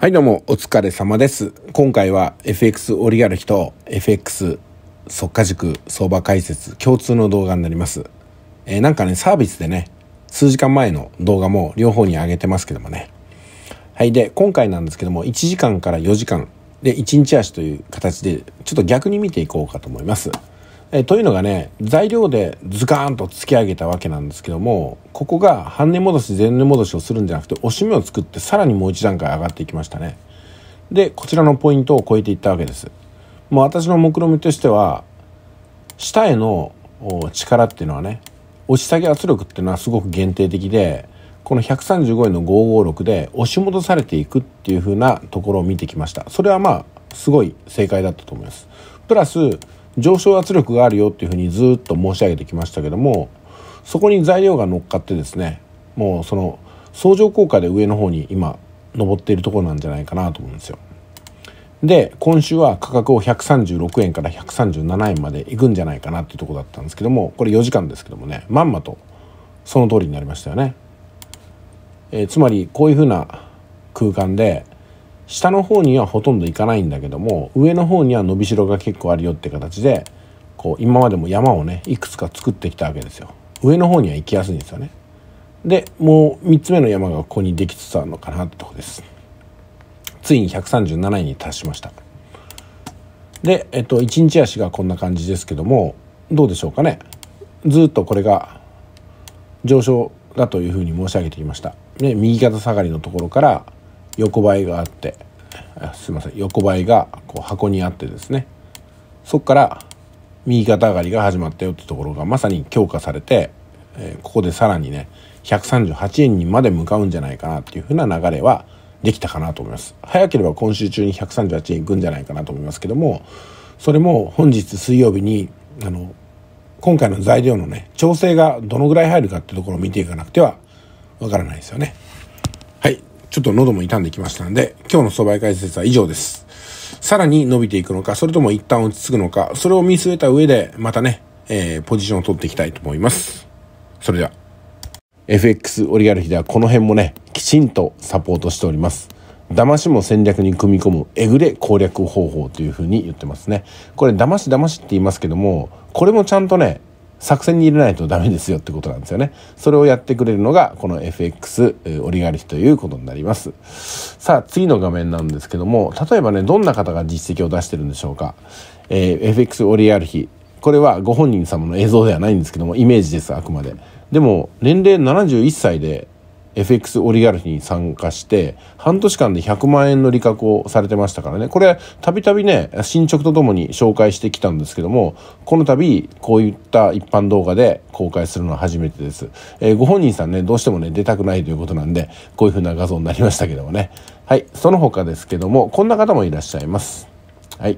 はいどうもお疲れ様です。今回は FX オリガルヒと FX 速化塾相場解説共通の動画になります。えー、なんかねサービスでね数時間前の動画も両方に上げてますけどもね。はいで今回なんですけども1時間から4時間で1日足という形でちょっと逆に見ていこうかと思います。えというのがね材料でズカーンと突き上げたわけなんですけどもここが半値戻し前値戻しをするんじゃなくて押し目を作ってさらにもう一段階上がっていきましたねでこちらのポイントを超えていったわけですもう私の目論見としては下への力っていうのはね押し下げ圧力っていうのはすごく限定的でこの135円の556で押し戻されていくっていう風なところを見てきましたそれはまあすごい正解だったと思いますプラス上昇圧力があるよっていうふうにずっと申し上げてきましたけどもそこに材料が乗っかってですねもうその相乗効果で上の方に今上っているところなんじゃないかなと思うんですよ。で今週は価格を136円から137円までいくんじゃないかなっていうとこだったんですけどもこれ4時間ですけどもねまんまとその通りになりましたよね。えー、つまりこういうふうな空間で下の方にはほとんど行かないんだけども上の方には伸びしろが結構あるよって形でこう今までも山をねいくつか作ってきたわけですよ上の方には行きやすいんですよねでもう3つ目の山がここにできつつあるのかなってとこですついに137位に達しましたで、えっと、1日足がこんな感じですけどもどうでしょうかねずっとこれが上昇だというふうに申し上げてきました、ね、右肩下がりのところから横ばいがあってすいません横ばいがこう箱にあってですねそこから右肩上がりが始まったよってところがまさに強化されて、えここでさらにね138円にまで向かうんじゃないかなっていうふうな流れはできたかなと思います早ければ今週中に138円いくんじゃないかなと思いますけどもそれも本日水曜日にあの今回の材料のね調整がどのぐらい入るかってところを見ていかなくてはわからないですよね。ちょっと喉も痛んできましたんで、今日の相場解説は以上です。さらに伸びていくのか、それとも一旦落ち着くのか、それを見据えた上で、またね、えー、ポジションを取っていきたいと思います。それでは、FX オリガルヒではこの辺もね、きちんとサポートしております。騙しも戦略に組み込むえぐれ攻略方法というふうに言ってますね。これ騙し騙しって言いますけども、これもちゃんとね、作戦に入れないとダメですよってことなんですよね。それをやってくれるのがこの FX オリガリヒということになります。さあ次の画面なんですけども例えばねどんな方が実績を出してるんでしょうか。えー、FX オリガリヒこれはご本人様の映像ではないんですけどもイメージですあくまで。でも年齢71歳で FX オリガルヒに参加して半年間で100万円の利確をされてましたからねこれたびたびね進捗とともに紹介してきたんですけどもこの度こういった一般動画で公開するのは初めてです、えー、ご本人さんねどうしてもね出たくないということなんでこういう風な画像になりましたけどもねはいその他ですけどもこんな方もいらっしゃいますはい。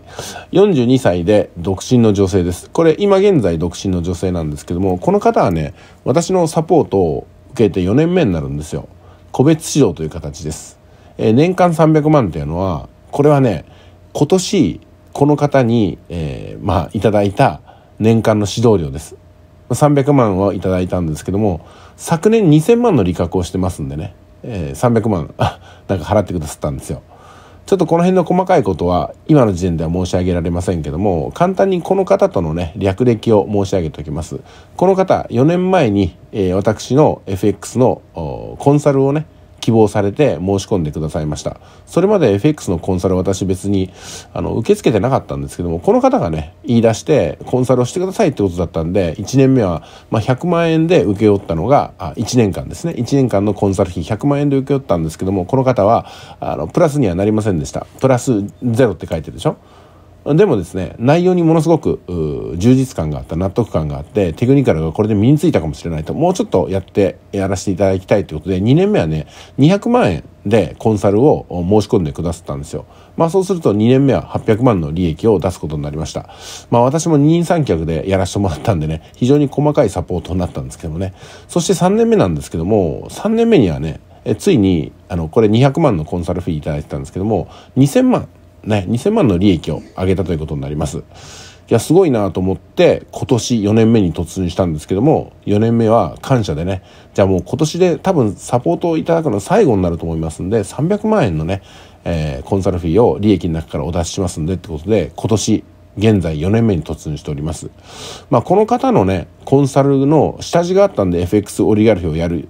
42歳で独身の女性です。これ、今現在独身の女性なんですけども、この方はね、私のサポートを受けて4年目になるんですよ個別指導という形です、えー、年間300万というのはこれはね今年この方に、えー、まあいただいた年間の指導料です300万をいただいたんですけども昨年2000万の利確をしてますんでね、えー、300万なんか払ってくださったんですよちょっとこの辺の細かいことは今の時点では申し上げられませんけども簡単にこの方とのね略歴を申し上げておきますこの方4年前に、えー、私の FX のコンサルをね希望されて申し込んでくださいました。それまで FX のコンサル私別にあの受け付けてなかったんですけども、この方がね、言い出してコンサルをしてくださいってことだったんで、1年目は、まあ、100万円で請け負ったのが、あ、1年間ですね。1年間のコンサル費100万円で請け負ったんですけども、この方は、あの、プラスにはなりませんでした。プラスゼロって書いてるでしょでもですね内容にものすごく充実感があった納得感があってテクニカルがこれで身についたかもしれないともうちょっとやってやらせていただきたいということで2年目はね200万円でコンサルを申し込んでくださったんですよ。まあそうすると2年目は800万の利益を出すことになりました。まあ私も二人三脚でやらせてもらったんでね、非常に細かいサポートになったんですけどもね。そして3年目なんですけども、3年目にはね、えついに、あの、これ200万のコンサルフィーいただいてたんですけども、2000万ね、2000万の利益を上げたということになります。いや、すごいなと思って、今年4年目に突入したんですけども、4年目は感謝でね、じゃあもう今年で多分サポートをいただくの最後になると思いますんで、300万円のね、えー、コンサルフィーを利益の中からお出ししますんでってことで、今年現在4年目に突入しております。まあ、この方のね、コンサルの下地があったんで FX オリガルヒをやる、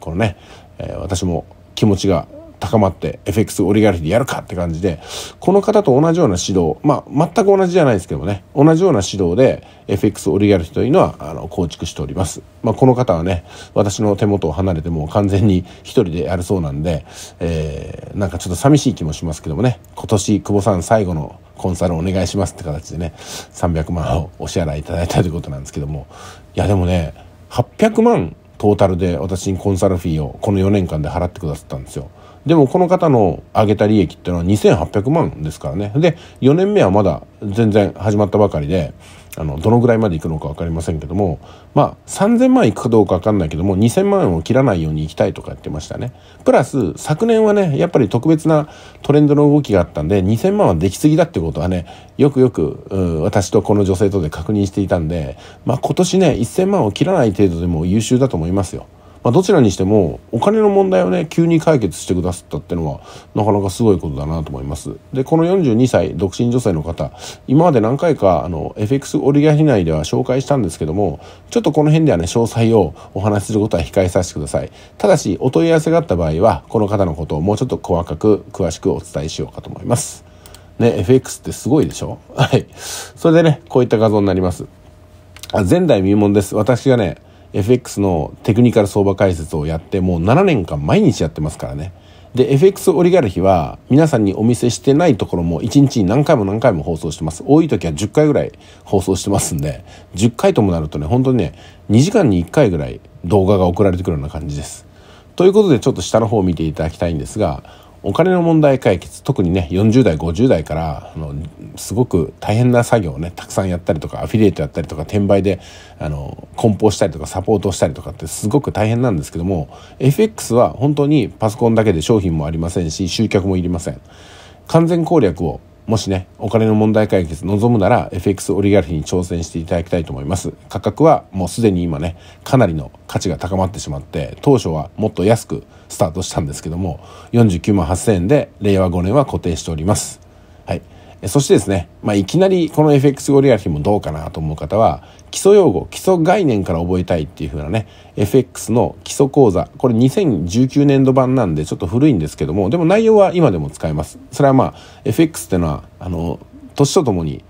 このね、えー、私も気持ちが高まって FX オリガルヒでやるかって感じで、この方と同じような指導、まあ、全く同じじゃないですけどもね、同じような指導で FX オリガルヒというのは、あの、構築しております。まあ、この方はね、私の手元を離れてもう完全に一人でやるそうなんで、えー、なんかちょっと寂しい気もしますけどもね、今年、久保さん最後のコンサルお願いしますって形でね、300万をお支払いいただいたということなんですけども、いや、でもね、800万、トータルで私にコンサルフィーをこの4年間で払ってくださったんですよ。でもこの方の上げた利益っていうのは2800万ですからねで4年目はまだ全然始まったばかりであのどのぐらいまでいくのか分かりませんけどもまあ3000万いくかどうか分かんないけども2000万円を切らないようにいきたいとか言ってましたねプラス昨年はねやっぱり特別なトレンドの動きがあったんで2000万はできすぎだってことはねよくよく私とこの女性とで確認していたんでまあ今年ね1000万を切らない程度でも優秀だと思いますよまあ、どちらにしてもお金の問題をね急に解決してくださったっていうのはなかなかすごいことだなと思いますでこの42歳独身女性の方今まで何回かあの FX オリガリ内では紹介したんですけどもちょっとこの辺ではね詳細をお話しすることは控えさせてくださいただしお問い合わせがあった場合はこの方のことをもうちょっと細かく詳しくお伝えしようかと思いますね FX ってすごいでしょはいそれでねこういった画像になりますあ前代未聞です。私がね、FX のテクニカル相場解説をやってもう7年間毎日やってますからね。で FX オリガルヒは皆さんにお見せしてないところも1日に何回も何回も放送してます多い時は10回ぐらい放送してますんで10回ともなるとね本当にね2時間に1回ぐらい動画が送られてくるような感じですということでちょっと下の方を見ていただきたいんですがお金の問題解決特にね40代50代からあのすごく大変な作業をねたくさんやったりとかアフィリエイトやったりとか転売であの梱包したりとかサポートしたりとかってすごく大変なんですけども FX は本当にパソコンだけで商品もありませんし集客もいりません。完全攻略をもしね、お金の問題解決望むなら FX オリガルヒに挑戦していただきたいと思います。価格はもうすでに今ね、かなりの価値が高まってしまって、当初はもっと安くスタートしたんですけども、49万8000円で令和5年は固定しております。はい。そしてですね、まあ、いきなりこの FX オリルヒもどうかなと思う方は、基礎用語基礎概念から覚えたいっていう風なね FX の基礎講座これ2019年度版なんでちょっと古いんですけどもでも内容は今でも使えますそれはまあ FX ってのはあの年とともに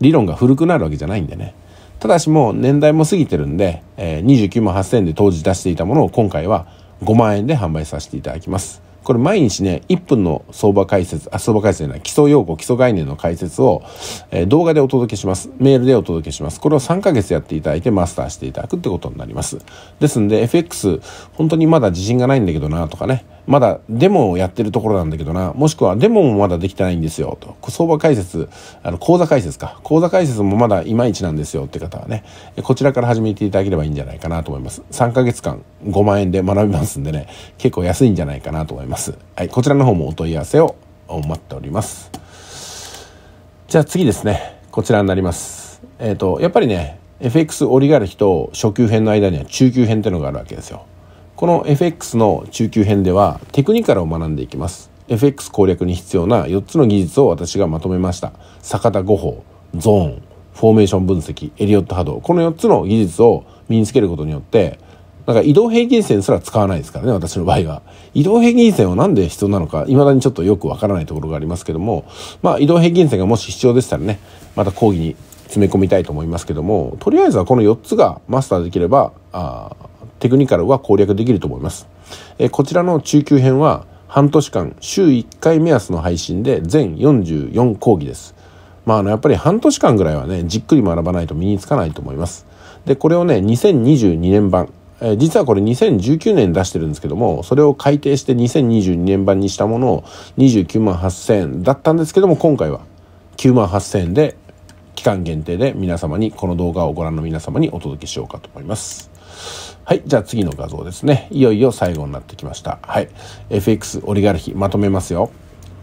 理論が古くなるわけじゃないんでねただしもう年代も過ぎてるんで、えー、29万8000円で当時出していたものを今回は5万円で販売させていただきますこれ毎日ね、1分の相場解説、あ、相場解説じゃない、基礎用語、基礎概念の解説を、えー、動画でお届けします。メールでお届けします。これを3ヶ月やっていただいてマスターしていただくってことになります。ですんで、FX、本当にまだ自信がないんだけどなとかね、まだデモをやってるところなんだけどな、もしくはデモもまだできてないんですよと、相場解説、あの、講座解説か、講座解説もまだいまいちなんですよって方はね、こちらから始めていただければいいんじゃないかなと思います。3ヶ月間5万円で学びますんでね、結構安いんじゃないかなと思います。はい、こちらの方もお問い合わせを待っております。じゃあ次ですね、こちらになります。えっ、ー、と、やっぱりね、FX オリガルヒと初級編の間には中級編っていうのがあるわけですよ。この FX の中級編ではテクニカルを学んでいきます。FX 攻略に必要な4つの技術を私がまとめました。坂田5法、ゾーン、フォーメーション分析、エリオット波動。この4つの技術を身につけることによって、なんか移動平均線すら使わないですからね、私の場合は。移動平均線は何で必要なのか、未だにちょっとよくわからないところがありますけども、まあ移動平均線がもし必要でしたらね、また講義に詰め込みたいと思いますけども、とりあえずはこの4つがマスターできれば、あテクニカルは攻略できると思います。えこちらの中級編は半年間週1回目安の配信で全44講義です。まあ、あのやっぱり半年間ぐらいはねじっくり学ばないと身につかないと思います。でこれをね2022年版実はこれ2019年出してるんですけどもそれを改定して2022年版にしたものを29万8000円だったんですけども今回は9万8000円で期間限定で皆様にこの動画をご覧の皆様にお届けしようかと思います。はい。じゃあ次の画像ですね。いよいよ最後になってきました。はい。FX オリガルヒ、まとめますよ。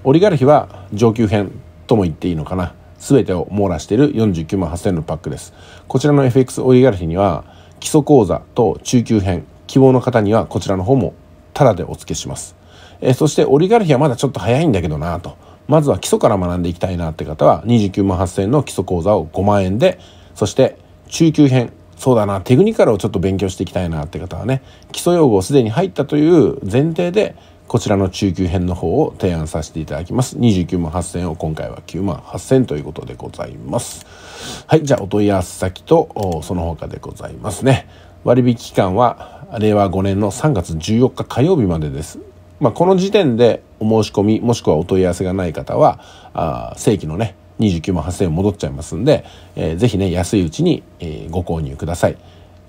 オリガルヒは上級編とも言っていいのかな。全てを網羅している49万8000のパックです。こちらの FX オリガルヒには、基礎講座と中級編、希望の方にはこちらの方もタダでお付けします。えー、そしてオリガルヒはまだちょっと早いんだけどなと。まずは基礎から学んでいきたいなって方は、29万8000の基礎講座を5万円で、そして中級編、そうだなテクニカルをちょっと勉強していきたいなって方はね基礎用語をすでに入ったという前提でこちらの中級編の方を提案させていただきます29万8000を今回は9万8000ということでございますはいじゃあお問い合わせ先とその他でございますね割引期間は令和5年の3月14日火曜日までですまあ、この時点でお申し込みもしくはお問い合わせがない方はあ正規のね29万8,000円戻っちゃいますんで、えー、ぜひね安いうちに、えご購入ください、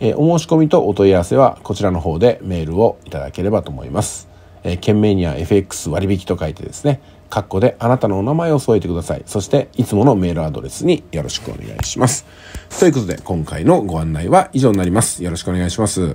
えお申し込みとお問い合わせはこちらの方でメールをいただければと思います、えー、件名には FX 割引と書いてですねカッコであなたのお名前を添えてくださいそしていつものメールアドレスによろしくお願いしますということで今回のご案内は以上になりますよろしくお願いします